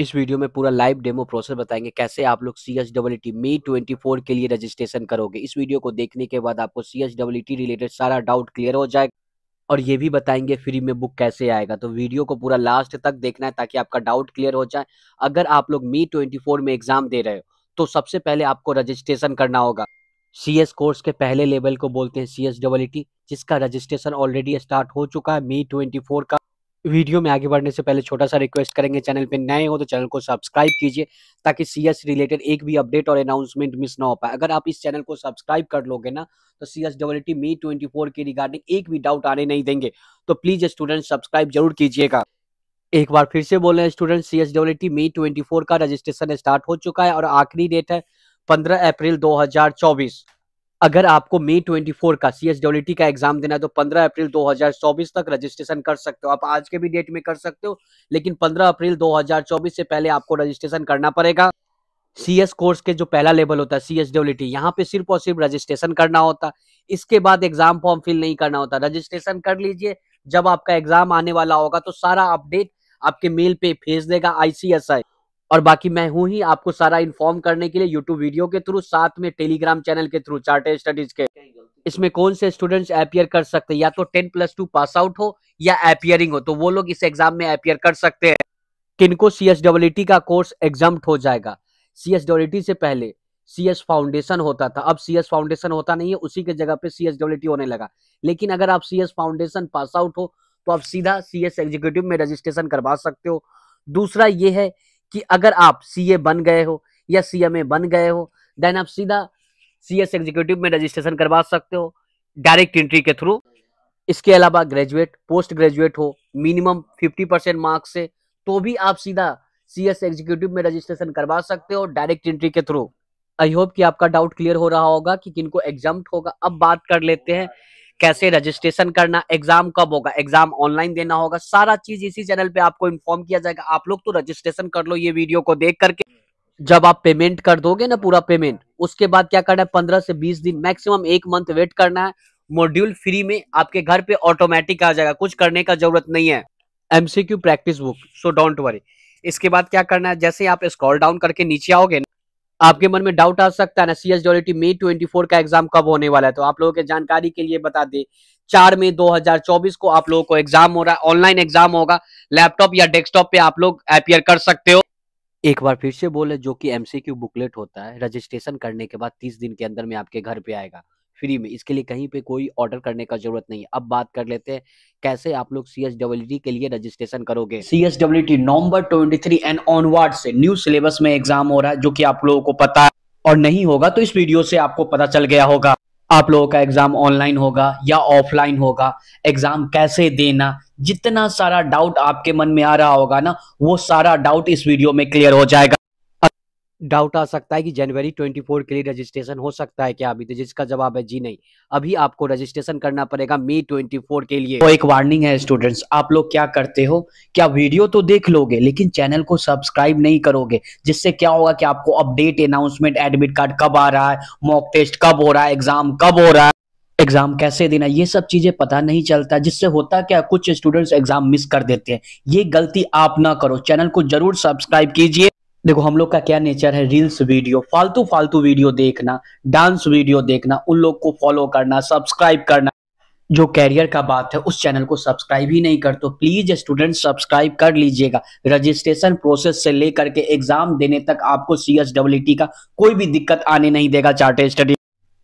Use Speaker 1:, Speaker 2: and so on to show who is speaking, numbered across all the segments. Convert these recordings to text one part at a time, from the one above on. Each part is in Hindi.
Speaker 1: इस वीडियो में पूरा लाइव डेमो प्रोसेस बताएंगे कैसे आप लोग C H W T May twenty four के लिए रजिस्ट्रेशन करोगे इस वीडियो को देखने के बाद आपको C H W T related सारा डाउट क्लियर हो जाएगा और ये भी बताएंगे फ्री में बुक कैसे आएगा तो वीडियो को पूरा लास्ट तक देखना है ताकि आपका डाउट क्लियर हो जाए अगर आप लोग मी ट्वेंटी फोर में एग्जाम दे रहे हो तो सबसे पहले आपको रजिस्ट्रेशन करना होगा सी एस कोर्स के पहले लेवल को बोलते हैं सी एस डब्ल्यू टी जिसका रजिस्ट्रेशन ऑलरेडी स्टार्ट हो चुका है मी ट्वेंटी फोर का वीडियो में आगे बढ़ने से पहले छोटा सा रिक्वेस्ट करेंगे चैनल पे नए हो तो चैनल को सब्सक्राइब कीजिए ताकि सीएस रिलेटेड एक भी अपडेट और अनाउंसमेंट मिस ना हो पाए अगर आप इस चैनल को सब्सक्राइब कर लोगे ना तो C S W T May twenty four के रिगार्डिंग एक भी डाउट आने नहीं देंगे तो प्लीज स्टूडेंट सब्सक्राइब जरूर कीजिएगा एक बार फिर से बोल रहे हैं student C S W T May twenty four का रजिस्ट्रेशन स्टार्ट हो चुका है और आखिरी डेट है पंद्रह अप्रैल दो हजार चौबीस अगर आपको मई 24 का सी एस डब्ल्यू का एग्जाम देना है तो 15 अप्रैल 2024 तक रजिस्ट्रेशन कर सकते हो आप आज के भी डेट में कर सकते हो लेकिन 15 अप्रैल 2024 से पहले आपको रजिस्ट्रेशन करना पड़ेगा सी एस कोर्स के जो पहला लेवल होता है सी एस डब्ल्यू यहाँ पे सिर्फ और सिर्फ रजिस्ट्रेशन करना होता इसके बाद एग्जाम फॉर्म फिल नहीं करना होता रजिस्ट्रेशन कर लीजिए जब आपका एग्जाम आने वाला होगा तो सारा अपडेट आपके मेल पे भेज देगा आईसीएसआई और बाकी मैं हूँ ही आपको सारा इन्फॉर्म करने के लिए यूट्यूब वीडियो के थ्रू साथ में टेलीग्राम चैनल के थ्रू चार्ट स्टडीज के इसमें कौन से स्टूडेंट्स अपियर कर सकते हैं या तो ten plus two pass out हो या अपियरिंग हो तो वो लोग इस एग्जाम में अपियर कर सकते हैं किनको सी एस का कोर्स एग्जाम हो जाएगा सी एस से पहले सी एस फाउंडेशन होता था अब सी एस फाउंडेशन होता नहीं है उसी के जगह पे सी एस होने लगा लेकिन अगर आप C S foundation pass out हो तो आप सीधा सी एस एग्जीक्यूटिव में रजिस्ट्रेशन करवा सकते हो दूसरा ये है कि अगर आप सीए बन गए हो या सीएमए बन गए हो देन आप सीधा सीएस एग्जीक्यूटिव में रजिस्ट्रेशन करवा सकते हो डायरेक्ट एंट्री के थ्रू इसके अलावा ग्रेजुएट पोस्ट ग्रेजुएट हो मिनिमम फिफ्टी परसेंट मार्क्स से तो भी आप सीधा सी एस एग्जीक्यूटिव में रजिस्ट्रेशन करवा सकते हो डायरेक्ट एंट्री के थ्रू आई होप कि आपका डाउट क्लियर हो रहा होगा कि किनको एग्जाम होगा अब बात कर लेते हैं कैसे रजिस्ट्रेशन करना एग्जाम कब होगा एग्जाम ऑनलाइन देना होगा सारा चीज इसी चैनल पे आपको इन्फॉर्म किया जाएगा आप लोग तो रजिस्ट्रेशन कर लो ये वीडियो को देख करके जब आप पेमेंट कर दोगे ना पूरा पेमेंट उसके बाद क्या करना है पंद्रह से बीस दिन मैक्सिमम एक मंथ वेट करना है मॉड्यूल फ्री में आपके घर पे ऑटोमेटिक आ जाएगा कुछ करने का जरूरत नहीं है MCQ practice book so don't worry इसके बाद क्या करना है जैसे आप स्क्रॉल डाउन करके नीचे आओगे आपके मन में डाउट आ सकता है ना C S W May twenty four का एग्जाम कब होने वाला है तो आप लोगों के जानकारी के लिए बता दें चार मई 2024 को आप लोगों को एग्जाम हो रहा है ऑनलाइन एग्जाम होगा लैपटॉप या डेस्कटॉप पे आप लोग अपियर कर सकते हो एक बार फिर से बोले जो कि एमसीक्यू बुकलेट होता है रजिस्ट्रेशन करने के बाद तीस दिन के अंदर में आपके घर पे आएगा फ्री में इसके लिए कहीं पे कोई ऑर्डर करने का जरूरत नहीं है अब बात कर लेते हैं कैसे आप लोग सी एस डब्ल्यू के लिए रजिस्ट्रेशन करोगे C S W T November twenty three and onward से न्यू सिलेबस में एग्जाम हो रहा है जो कि आप लोगों को पता है और नहीं होगा तो इस वीडियो से आपको पता चल गया होगा आप लोगों का एग्जाम ऑनलाइन होगा या ऑफलाइन होगा एग्जाम कैसे देना जितना सारा डाउट आपके मन में आ रहा होगा ना वो सारा डाउट इस वीडियो में क्लियर हो जाएगा डाउट आ सकता है कि जनवरी 24 के लिए रजिस्ट्रेशन हो सकता है क्या अभी तो जिसका जवाब है जी नहीं अभी आपको रजिस्ट्रेशन करना पड़ेगा मे 24 के लिए तो एक वार्निंग है स्टूडेंट्स आप लोग क्या करते हो क्या वीडियो तो देख लोगे लेकिन चैनल को सब्सक्राइब नहीं करोगे जिससे क्या होगा कि आपको अपडेट अनाउंसमेंट एडमिट कार्ड कब आ रहा है मॉक टेस्ट कब हो रहा है एग्जाम कब हो रहा है एग्जाम कैसे देना ये सब चीजें पता नहीं चलता जिससे होता क्या कुछ स्टूडेंट्स एग्जाम मिस कर देते हैं ये गलती आप ना करो चैनल को जरूर सब्सक्राइब कीजिए देखो हम लोग का क्या नेचर है रील्स वीडियो फालतू फालतू वीडियो देखना डांस वीडियो देखना उन लोग को फॉलो करना सब्सक्राइब करना जो कैरियर का बात है उस चैनल को सब्सक्राइब ही नहीं कर तो प्लीज स्टूडेंट सब्सक्राइब कर लीजिएगा रजिस्ट्रेशन प्रोसेस से लेकर के एग्जाम देने तक आपको सी का कोई भी दिक्कत आने नहीं देगा चार्टेड स्टडी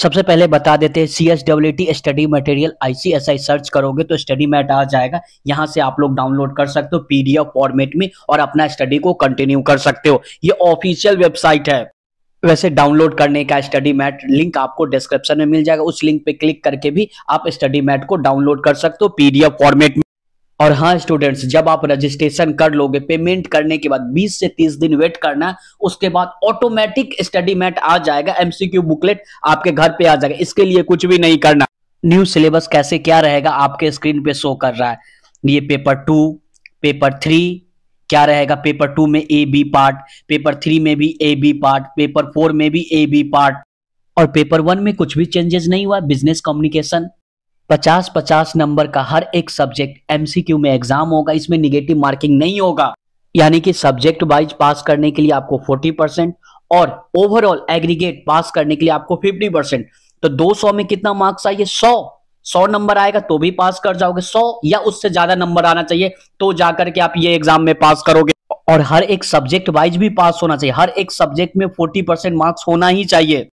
Speaker 1: सबसे पहले बता देते हैं C S W T study material ICSI search करोगे तो स्टडी मैट आ जाएगा यहाँ से आप लोग डाउनलोड कर सकते हो पीडीएफ फॉर्मेट में और अपना स्टडी को कंटिन्यू कर सकते हो ये ऑफिशियल वेबसाइट है वैसे डाउनलोड करने का स्टडी मैट लिंक आपको डिस्क्रिप्शन में मिल जाएगा उस लिंक पे क्लिक करके भी आप स्टडी मैट को डाउनलोड कर सकते हो पीडीएफ फॉर्मेट में और हाँ स्टूडेंट्स जब आप रजिस्ट्रेशन कर लोगे पेमेंट करने के बाद 20 से 30 दिन वेट करना उसके बाद ऑटोमेटिक स्टडी मैट आ जाएगा एमसीक्यू बुकलेट आपके घर पे आ जाएगा इसके लिए कुछ भी नहीं करना न्यू सिलेबस कैसे क्या रहेगा आपके स्क्रीन पे शो कर रहा है ये पेपर टू पेपर थ्री क्या रहेगा पेपर टू में A B part paper three में भी A B part paper four में भी ए बी पार्ट और पेपर वन में कुछ भी चेंजेस नहीं हुआ बिजनेस कम्युनिकेशन पचास पचास नंबर का हर एक सब्जेक्ट एमसीक्यू में एग्जाम होगा इसमें निगेटिव मार्किंग नहीं होगा यानी कि सब्जेक्ट वाइज पास करने के लिए आपको फोर्टी परसेंट और ओवरऑल एग्रीगेट पास करने के लिए आपको फिफ्टी परसेंट तो दो सौ में कितना मार्क्स आइए सौ सौ नंबर आएगा तो भी पास कर जाओगे सौ या उससे ज्यादा नंबर आना चाहिए तो जाकर के आप ये एग्जाम में पास करोगे और हर एक सब्जेक्ट वाइज भी पास होना चाहिए हर एक सब्जेक्ट में फोर्टी परसेंट मार्क्स होना ही चाहिए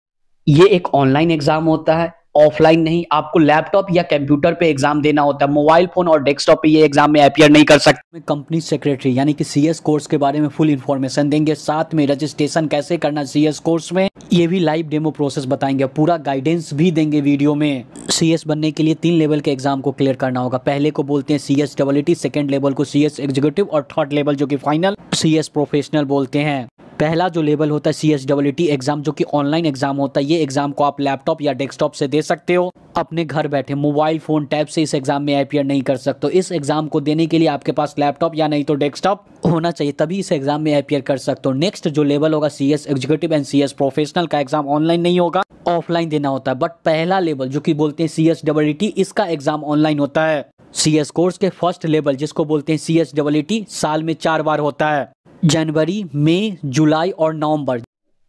Speaker 1: ये एक ऑनलाइन एग्जाम होता है ऑफलाइन नहीं आपको लैपटॉप या कंप्यूटर पे एग्जाम देना होता है मोबाइल फोन और डेस्कटॉप पे ये एग्जाम में अपियर नहीं कर सकते कंपनी सेक्रेटरी यानी कि सीएस कोर्स के बारे में फुल इन्फॉर्मेशन देंगे साथ में रजिस्ट्रेशन कैसे करना सीएस कोर्स में ये भी लाइव डेमो प्रोसेस बताएंगे पूरा गाइडेंस भी देंगे वीडियो में सीएस बनने के लिए तीन लेवल के एग्जाम को क्लियर करना होगा पहले को बोलते हैं C S double second level को सी एस एग्जीक्यूटिव और थर्ड लेवल जो कि फाइनल सी एस प्रोफेशनल बोलते हैं पहला जो लेवल होता है C S W T exam जो कि ऑनलाइन एग्जाम होता है ये एग्जाम को आप लैपटॉप या डेस्कटॉप से दे सकते हो अपने घर बैठे मोबाइल फोन टैब से इस एग्जाम में अपियर नहीं कर सकते इस एग्जाम को देने के लिए आपके पास लैपटॉप या नहीं तो डेस्कटॉप होना चाहिए तभी इस एग्जाम में अपियर कर सकते हो नेक्स्ट जो लेवल होगा C S executive and C S professional का एग्जाम ऑनलाइन नहीं होगा ऑफलाइन देना होता है बट पहला लेवल जो कि बोलते हैं सी एस डब्ल्यू टी इसका एग्जाम ऑनलाइन होता है सी एस कोर्स के फर्स्ट लेवल जिसको बोलते हैं सी एस डबल टी साल में चार बार होता है जनवरी मई जुलाई और नवंबर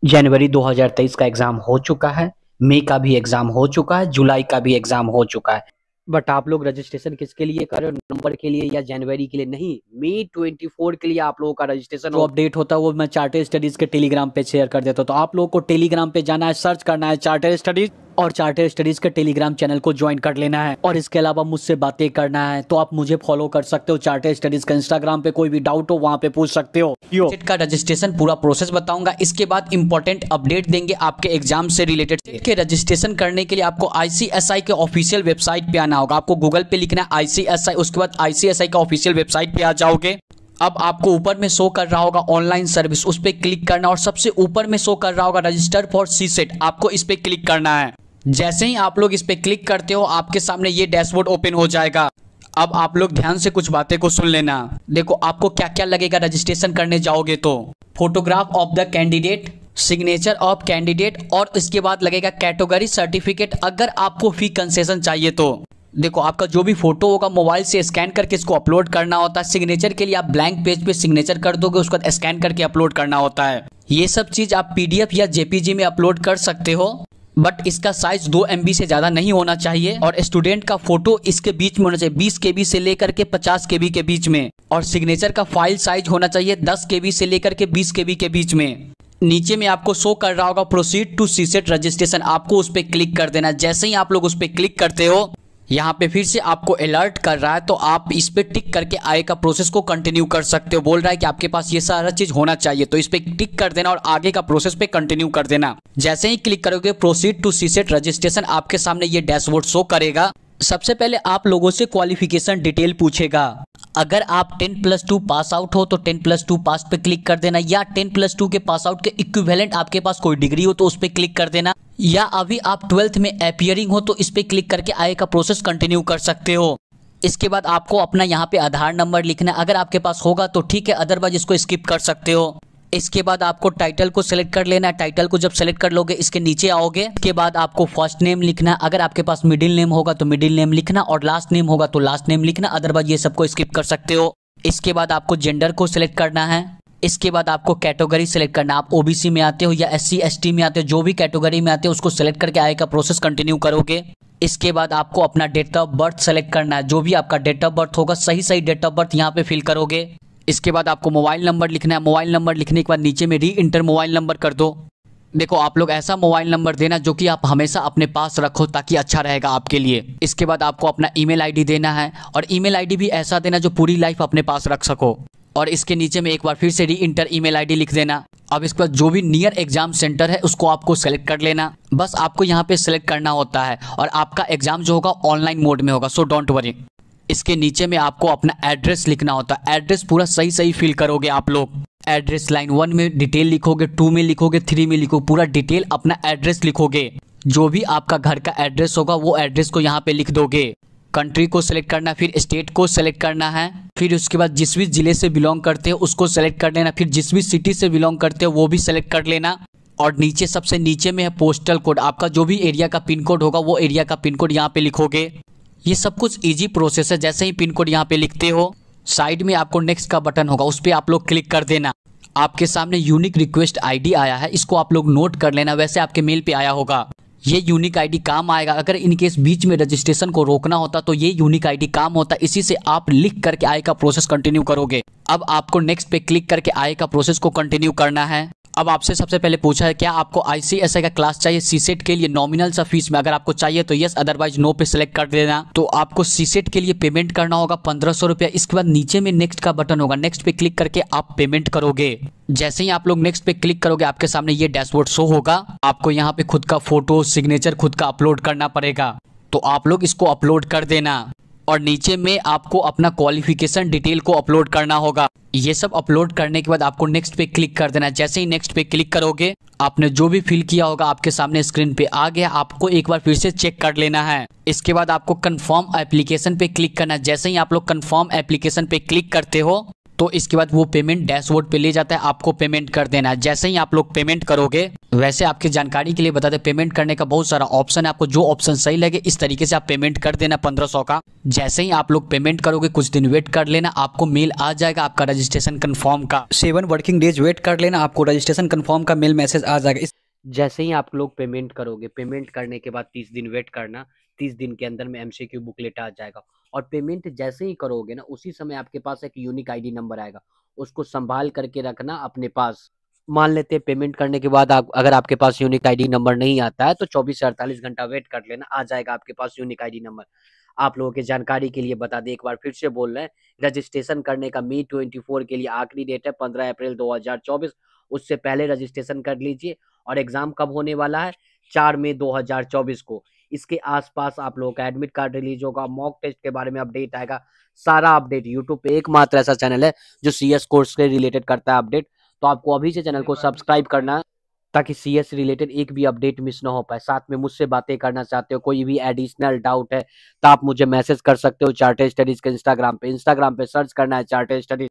Speaker 1: जनवरी 2023 का एग्ज़ाम हो चुका है मई का भी एग्ज़ाम हो चुका है जुलाई का भी एग्ज़ाम हो चुका है बट आप लोग रजिस्ट्रेशन किसके लिए कर रहे हो नंबर के लिए या जनवरी के लिए नहीं मई ट्वेंटी फोर के लिए आप लोगों का रजिस्ट्रेशन जो अपडेट होता है वो मैं चार्टर स्टडीज के टेलीग्राम पे शेयर कर देता हूँ तो आप लोगों को टेलीग्राम पे जाना है सर्च करना है चार्टर स्टडीज और चार्टर स्टडीज के टेलीग्राम चैनल को ज्वाइन कर लेना है और इसके अलावा मुझसे बातें करना है तो आप मुझे फॉलो कर सकते हो चार्टर स्टडीज का इंस्टाग्राम पे कोई भी डाउट हो वहाँ पे पूछ सकते हो टिकट का रजिस्ट्रेशन पूरा प्रोसेस बताऊंगा इसके बाद इंपॉर्टेंट अपडेट देंगे आपके एग्जाम से रिलेटेड के रजिस्ट्रेशन करने के लिए आपको आईसीएसआई के ऑफिशियल वेबसाइट पे आना करना होगा आपको गूगल पे लिखना है आईसीएसआई उसके बाद आईसीएसआई का ऑफिशियल वेबसाइट पे आ जाओगे अब आपको ऊपर में शो कर रहा होगा ऑनलाइन सर्विस उस पर क्लिक करना और सबसे ऊपर में शो कर रहा होगा रजिस्टर फॉर सी सेट आपको इस पर क्लिक करना है जैसे ही आप लोग इस पर क्लिक करते हो आपके सामने ये डैशबोर्ड ओपन हो जाएगा अब आप लोग ध्यान से कुछ बातें को सुन लेना देखो आपको क्या क्या लगेगा रजिस्ट्रेशन करने जाओगे तो photograph of the candidate signature of candidate और इसके बाद लगेगा कैटेगरी सर्टिफिकेट अगर आपको फी कंसेशन चाहिए तो देखो आपका जो भी फोटो होगा मोबाइल से स्कैन करके इसको अपलोड करना होता है सिग्नेचर के लिए आप ब्लैंक पेज पे सिग्नेचर कर दोगे बाद स्कैन करके अपलोड करना होता है ये सब चीज़ आप पीडीएफ या जेपीजी में अपलोड कर सकते हो बट इसका साइज दो एम से ज़्यादा नहीं होना चाहिए और स्टूडेंट का फोटो इसके बीच में होना चाहिए बीस के से लेकर के पचास के के बीच में और सिग्नेचर का फाइल साइज होना चाहिए दस के से लेकर के बीस के के बीच में नीचे में आपको शो कर रहा होगा प्रोसीड टू सीसेट रजिस्ट्रेशन आपको उस पर क्लिक कर देना जैसे ही आप लोग उस पर क्लिक करते हो यहाँ पे फिर से आपको अलर्ट कर रहा है तो आप इस पर टिक करके आगे का प्रोसेस को कंटिन्यू कर सकते हो बोल रहा है कि आपके पास ये सारा चीज़ होना चाहिए तो इस पर टिक कर देना और आगे का प्रोसेस पे कंटिन्यू कर देना जैसे ही क्लिक करोगे प्रोसीड टू सीसेट रजिस्ट्रेशन आपके सामने ये डैशबोर्ड शो करेगा सबसे पहले आप लोगों से क्वालिफिकेशन डिटेल पूछेगा अगर आप 10 प्लस टू पास आउट हो तो 10 प्लस टू पास पे क्लिक कर देना या 10 प्लस टू के पास आउट के इक्विवेलेंट आपके पास कोई डिग्री हो तो उस पर क्लिक कर देना या अभी आप ट्वेल्थ में अपियरिंग हो तो इस पर क्लिक करके आगे का प्रोसेस कंटिन्यू कर सकते हो इसके बाद आपको अपना यहाँ पे आधार नंबर लिखना अगर आपके पास होगा तो ठीक है अदरवाइज इसको स्किप कर सकते हो इसके बाद आपको टाइटल को सिलेक्ट कर लेना है टाइटल को जब सेलेक्ट कर लोगे इसके नीचे आओगे इसके बाद आपको फर्स्ट नेम लिखना है अगर आपके पास मिडिल नेम होगा तो मिडिल नेम लिखना और लास्ट नेम होगा तो लास्ट नेम लिखना अदरवाइज ये सबको स्किप कर सकते हो इसके बाद आपको जेंडर को सिलेक्ट करना है इसके बाद आपको कैटेगरी सेलेक्ट करना आप ओबीसी में आते हो या एस सी में आते हो जो भी कैटेगरी में आते हो उसको सेलेक्ट करके आए का प्रोसेस कंटिन्यू करोगे इसके बाद आपको अपना डेट ऑफ बर्थ सेलेक्ट करना है जो भी आपका डेट ऑफ बर्थ होगा सही सही डेट ऑफ बर्थ यहाँ पे फिल करोगे इसके बाद आपको मोबाइल नंबर लिखना है मोबाइल नंबर लिखने के बाद नीचे में री इंटर मोबाइल नंबर कर दो देखो आप लोग ऐसा मोबाइल नंबर देना जो कि आप हमेशा अपने पास रखो ताकि अच्छा रहेगा आपके लिए इसके बाद आपको अपना ईमेल आईडी देना है और ईमेल आईडी भी ऐसा देना जो पूरी लाइफ अपने पास रख सको और इसके नीचे में एक बार फिर से री इंटर ई मेल लिख देना अब इसके बाद जो भी नियर एग्जाम सेंटर है उसको आपको सेलेक्ट कर लेना बस आपको यहाँ पे सेलेक्ट करना होता है और आपका एग्जाम जो होगा ऑनलाइन मोड में होगा सो डोंट वरी इसके नीचे में आपको अपना एड्रेस लिखना होता है एड्रेस पूरा सही सही फिल करोगे आप लोग एड्रेस लाइन वन में डिटेल लिखोगे टू में लिखोगे थ्री में लिखोगे पूरा डिटेल अपना एड्रेस लिखोगे जो भी आपका घर का एड्रेस होगा वो एड्रेस को यहाँ पे लिख दोगे कंट्री को सेलेक्ट करना फिर स्टेट को सेलेक्ट करना है फिर उसके बाद जिस भी ज़िले से बिलोंग करते हैं उसको सेलेक्ट कर लेना फिर जिस भी सिटी से बिलोंग करते हैं वो भी सेलेक्ट कर लेना और नीचे सबसे नीचे में है पोस्टल कोड आपका जो भी एरिया का पिन कोड होगा वो एरिया का पिन कोड यहाँ पे लिखोगे ये सब कुछ ईजी प्रोसेस है जैसे ही पिन कोड यहाँ पे लिखते हो साइड में आपको नेक्स्ट का बटन होगा उस पर आप लोग क्लिक कर देना आपके सामने यूनिक रिक्वेस्ट आईडी आया है इसको आप लोग नोट कर लेना वैसे आपके मेल पे आया होगा ये यूनिक आईडी काम आएगा अगर इनकेस बीच में रजिस्ट्रेशन को रोकना होता तो ये यूनिक आईडी काम होता इसी से आप लिख करके आय का प्रोसेस कंटिन्यू करोगे अब आपको नेक्स्ट पे क्लिक करके आय का प्रोसेस को कंटिन्यू करना है अब आपसे सबसे पहले पूछा है क्या आपको आईसीएसआई का क्लास चाहिए सीसेट के लिए नॉमिनल सा फीस में अगर आपको चाहिए तो यस अदरवाइज नो पे सिलेक्ट कर देना तो आपको सीसेट के लिए पेमेंट करना होगा पंद्रह सौ रुपया इसके बाद नीचे में नेक्स्ट का बटन होगा नेक्स्ट पे क्लिक करके आप पेमेंट करोगे जैसे ही आप लोग नेक्स्ट पे क्लिक करोगे आपके सामने ये डैशबोर्ड शो होगा आपको यहाँ पे खुद का फोटो सिग्नेचर खुद का अपलोड करना पड़ेगा तो आप लोग इसको अपलोड कर देना और नीचे में आपको अपना क्वालिफिकेशन डिटेल को अपलोड करना होगा ये सब अपलोड करने के बाद आपको नेक्स्ट पे क्लिक कर देना है जैसे ही नेक्स्ट पे क्लिक करोगे आपने जो भी फिल किया होगा आपके सामने स्क्रीन पे आ गया आपको एक बार फिर से चेक कर लेना है इसके बाद आपको कंफर्म एप्लीकेशन पे क्लिक करना है जैसे ही आप लोग कंफर्म एप्लीकेशन पे क्लिक करते हो तो इसके बाद वो पेमेंट डैशबोर्ड पे ले जाता है आपको पेमेंट कर देना है जैसे ही आप लोग पेमेंट करोगे वैसे आपकी जानकारी के लिए बता दें पेमेंट करने का बहुत सारा ऑप्शन है आपको जो ऑप्शन सही लगे इस तरीके से आप पेमेंट कर देना पंद्रह सौ का जैसे ही आप लोग पेमेंट करोगे कुछ दिन वेट कर लेना आपको मेल आ जाएगा आपका रजिस्ट्रेशन कन्फर्म का सेवन वर्किंग डेज वेट कर लेना आपको रजिस्ट्रेशन कन्फर्म का मेल मैसेज आ जाएगा जैसे ही आप लोग पेमेंट करोगे पेमेंट करने के बाद तीस दिन वेट करना तीस दिन के अंदर में एमसीक्यू बुकलेट आ जाएगा और पेमेंट जैसे ही करोगे ना उसी समय आपके पास एक यूनिक आईडी नंबर आएगा उसको संभाल करके रखना अपने पास मान लेते हैं पेमेंट करने के बाद आप अगर आपके पास यूनिक आईडी नंबर नहीं आता है तो 24 से 48 घंटा वेट कर लेना आ जाएगा आपके पास यूनिक आईडी नंबर आप लोगों के जानकारी के लिए बता दें एक बार फिर से बोल रहे हैं रजिस्ट्रेशन करने का मी ट्वेंटी फोर के लिए आखिरी डेट है पंद्रह अप्रैल दो हजार चौबीस उससे पहले रजिस्ट्रेशन कर लीजिए और एग्जाम कब होने वाला है चार मई दो हजार चौबीस को इसके आसपास आप लोगों का एडमिट कार्ड रिलीज होगा मॉक टेस्ट के बारे में अपडेट आएगा सारा अपडेट यूट्यूब पे एकमात्र ऐसा चैनल है जो सी कोर्स के रिलेटेड करता है अपडेट तो आपको अभी से चैनल को सब्सक्राइब करना है ताकि सी एस रिलेटेड एक भी अपडेट मिस ना हो पाए साथ में मुझसे बातें करना चाहते हो कोई भी एडिशनल डाउट है तो आप मुझे मैसेज कर सकते हो चार्टेड स्टडीज के इंस्टाग्राम पे इंस्टाग्राम पे सर्च करना है चार्टेड स्टडीज